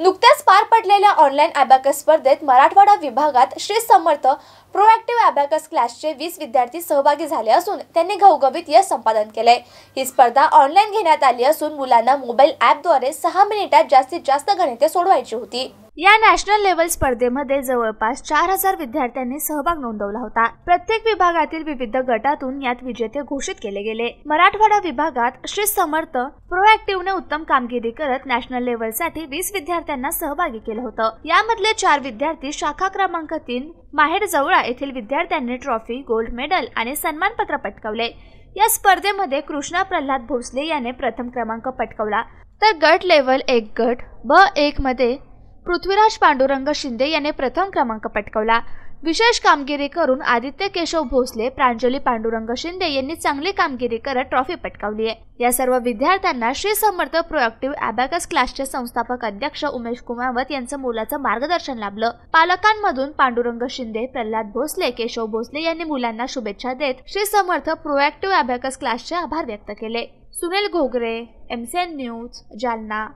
नुकत्याच पार पडलेल्या ऑनलाईन अॅबॅकस स्पर्धेत मराठवाडा विभागात श्री समर्थ प्रोएक्टिव्ह अॅबॅकस क्लासचे वीस विद्यार्थी सहभागी झाले असून त्यांनी घवघवीत यश संपादन केले ही स्पर्धा ऑनलाईन घेण्यात आली असून मुलांना मोबाईल ॲपद्वारे सहा मिनिटात जास्तीत जास्त गणिते सोडवायची होती या नॅशनल लेवल स्पर्धेमध्ये जवळपास चार हजार विद्यार्थ्यांनी सहभाग नोंदवला होता प्रत्येक विभागातील विविध गटातून यात विजेते घोषित केले गेले मराठवाडा विभागात श्री समर्थ प्रोएक्टिव्हने उत्तम कामगिरी करत नॅशनल लेवलसाठी वीस विद्यार्थ्यांना सहभागी केलं होतं यामधले चार विद्यार्थी शाखा क्रमांक तीन माहेर जवळा येथील विद्यार्थ्यांनी ट्रॉफी गोल्ड मेडल आणि सन्मानपत्र पटकावले या स्पर्धेमध्ये कृष्णा प्रल्हाद भोसले याने प्रथम क्रमांक पटकावला तर गट लेवल एक गट ब एक मध्ये पृथ्वीराज पांडुरंग शिंदे यांनी प्रथम क्रमांक पटकवला विशेष कामगिरी करून आदित्य केशव भोसले प्रांजली पांडुरंग शिंदे यांनी चांगली कामगिरी करत ट्रॉफी पटकावली आहे या सर्व विद्यार्थ्यांना श्री समर्थ प्रोएक्टिव्ह अबॅकस क्लासचे संस्थापक अध्यक्ष उमेश कुमावत यांचं मुलाचं मार्गदर्शन लाभलं पालकांमधून पांडुरंग शिंदे प्रल्हाद भोसले केशव भोसले यांनी मुलांना शुभेच्छा देत श्री समर्थ प्रोएक्टिव्ह अबॅकस क्लासचे आभार व्यक्त केले सुनील घोगरे एमसीएन न्यूज जालना